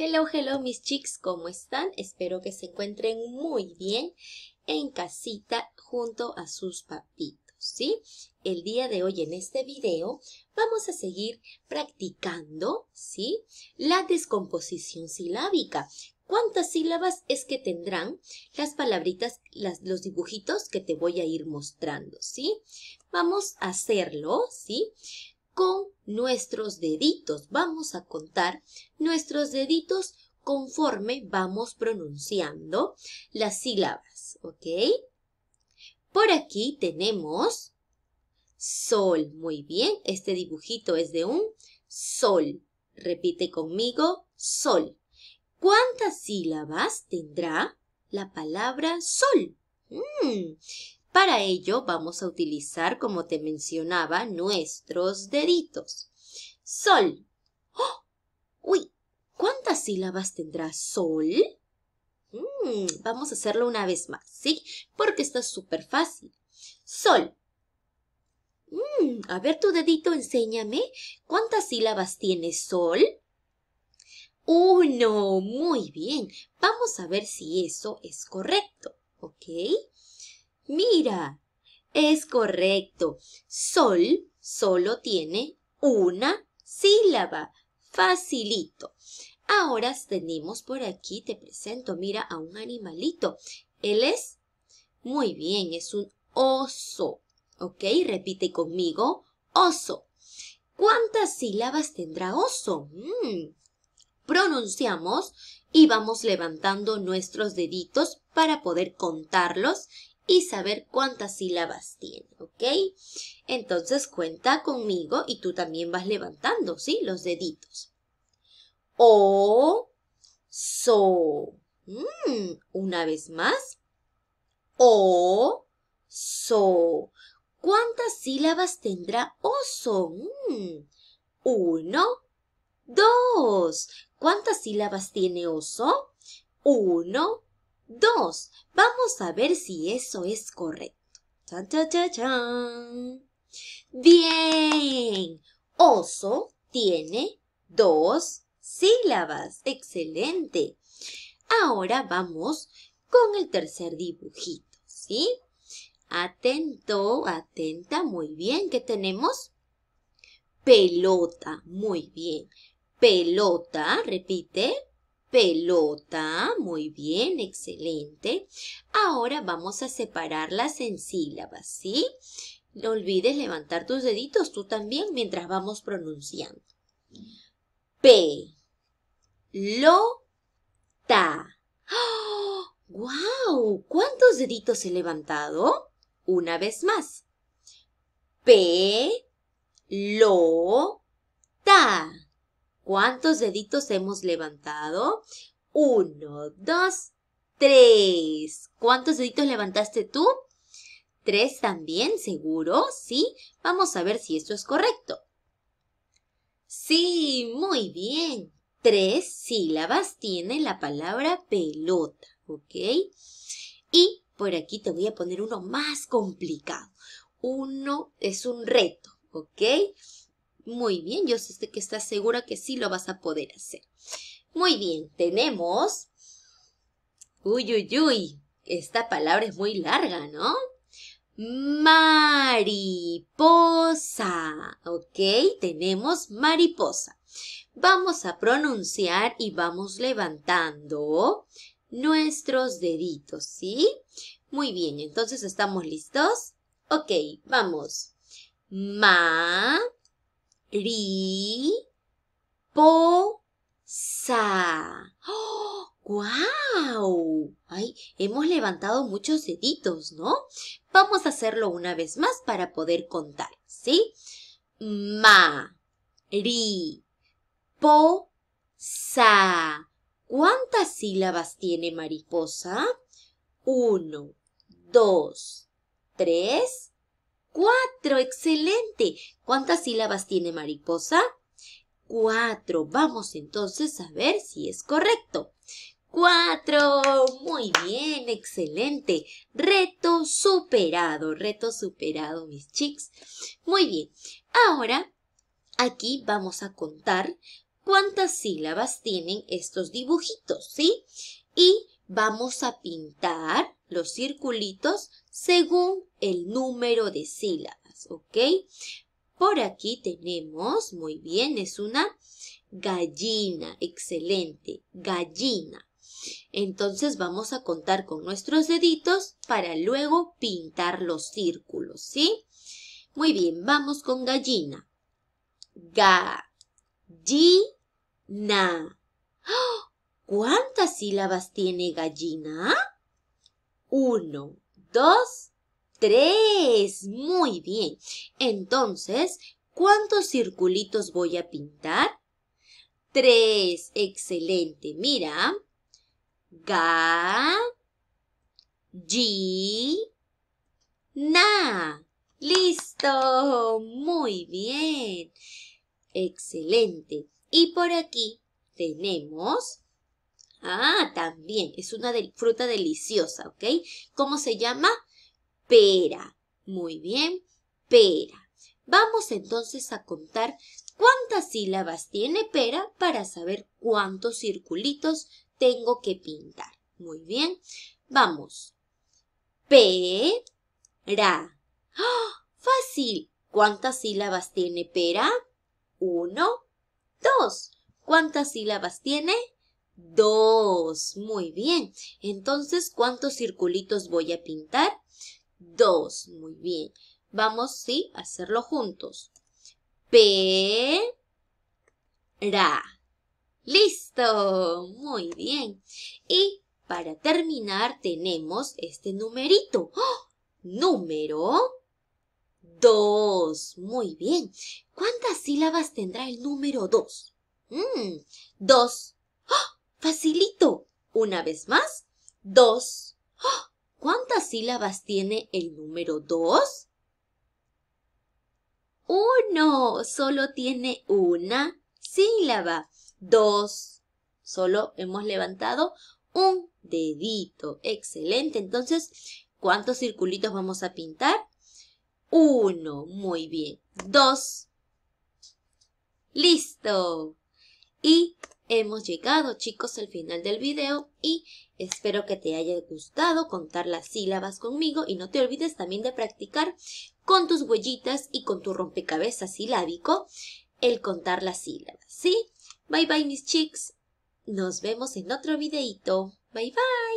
Hello, hello mis chics, ¿cómo están? Espero que se encuentren muy bien en casita junto a sus papitos, ¿sí? El día de hoy en este video vamos a seguir practicando, ¿sí? La descomposición silábica. ¿Cuántas sílabas es que tendrán las palabritas, los dibujitos que te voy a ir mostrando, ¿sí? Vamos a hacerlo, ¿sí? con nuestros deditos. Vamos a contar nuestros deditos conforme vamos pronunciando las sílabas, ¿ok? Por aquí tenemos sol. Muy bien, este dibujito es de un sol. Repite conmigo, sol. ¿Cuántas sílabas tendrá la palabra sol? Mm, para ello vamos a utilizar, como te mencionaba, nuestros deditos. Sol. ¡Oh! Uy, ¿cuántas sílabas tendrá sol? Mm, vamos a hacerlo una vez más, ¿sí? Porque está súper fácil. Sol. Mm, a ver tu dedito, enséñame. ¿Cuántas sílabas tiene sol? Uno. Muy bien. Vamos a ver si eso es correcto. ¿Ok? Mira, es correcto. Sol solo tiene una sílaba. Facilito. Ahora tenemos por aquí, te presento, mira a un animalito. Él es, muy bien, es un oso. ¿Ok? Repite conmigo, oso. ¿Cuántas sílabas tendrá oso? Mm. Pronunciamos y vamos levantando nuestros deditos para poder contarlos y saber cuántas sílabas tiene, ¿ok? Entonces cuenta conmigo y tú también vas levantando, ¿sí? Los deditos. O, so. Mm, una vez más. O, so. ¿Cuántas sílabas tendrá oso? Mm, uno, dos. ¿Cuántas sílabas tiene oso? Uno, Dos, vamos a ver si eso es correcto. Chan, cha, chan. Bien. Oso tiene dos sílabas. Excelente. Ahora vamos con el tercer dibujito, ¿sí? Atento, atenta, muy bien. ¿Qué tenemos? Pelota, muy bien. Pelota, repite pelota. Muy bien, excelente. Ahora vamos a separarlas en sílabas, ¿sí? No olvides levantar tus deditos tú también mientras vamos pronunciando. pe Lo. Ta. ¡Oh! guau ¿Cuántos deditos he levantado? Una vez más. pe Lo. Ta. ¿Cuántos deditos hemos levantado? Uno, dos, tres. ¿Cuántos deditos levantaste tú? Tres también, seguro, ¿sí? Vamos a ver si esto es correcto. Sí, muy bien. Tres sílabas tiene la palabra pelota, ¿ok? Y por aquí te voy a poner uno más complicado. Uno es un reto, ¿ok? Muy bien, yo sé que estás segura que sí lo vas a poder hacer. Muy bien, tenemos... Uy, uy, uy. Esta palabra es muy larga, ¿no? Mariposa. ¿Ok? Tenemos mariposa. Vamos a pronunciar y vamos levantando nuestros deditos, ¿sí? Muy bien, entonces estamos listos. Ok, vamos. Ma po, sa. ¡Oh! ¡Guau! Ay, hemos levantado muchos deditos, ¿no? Vamos a hacerlo una vez más para poder contar, ¿sí? Ma. Ri. Po. Sa. ¿Cuántas sílabas tiene mariposa? Uno, dos, tres, Cuatro, excelente. ¿Cuántas sílabas tiene mariposa? Cuatro. Vamos entonces a ver si es correcto. Cuatro. Muy bien, excelente. Reto superado, reto superado, mis chicos. Muy bien. Ahora, aquí vamos a contar cuántas sílabas tienen estos dibujitos, ¿sí? Y vamos a pintar los circulitos según el número de sílabas, ¿ok? Por aquí tenemos, muy bien, es una gallina, excelente, gallina. Entonces vamos a contar con nuestros deditos para luego pintar los círculos, ¿sí? Muy bien, vamos con gallina. Ga, na ¿Cuántas sílabas tiene gallina? Uno, dos, tres. Muy bien. Entonces, ¿cuántos circulitos voy a pintar? Tres. Excelente. Mira. Ga. G. Na. Listo. Muy bien. Excelente. Y por aquí tenemos Ah, también. Es una fruta deliciosa, ¿ok? ¿Cómo se llama? Pera. Muy bien, pera. Vamos entonces a contar cuántas sílabas tiene pera para saber cuántos circulitos tengo que pintar. Muy bien. Vamos. Pera. ¡Ah! fácil. ¿Cuántas sílabas tiene pera? Uno, dos. ¿Cuántas sílabas tiene? Dos. Muy bien. Entonces, ¿cuántos circulitos voy a pintar? Dos. Muy bien. Vamos, sí, a hacerlo juntos. P. Ra. Listo. Muy bien. Y para terminar tenemos este numerito. ¡Oh! Número dos. Muy bien. ¿Cuántas sílabas tendrá el número dos? Mm, dos. ¡Oh! Facilito. Una vez más, dos. ¡Ah! ¿Cuántas sílabas tiene el número dos? Uno. Solo tiene una sílaba. Dos. Solo hemos levantado un dedito. Excelente. Entonces, ¿cuántos circulitos vamos a pintar? Uno. Muy bien. Dos. Listo. Y Hemos llegado chicos al final del video y espero que te haya gustado contar las sílabas conmigo y no te olvides también de practicar con tus huellitas y con tu rompecabezas silábico el contar las sílabas, ¿sí? Bye bye mis chicks. Nos vemos en otro videito. Bye bye.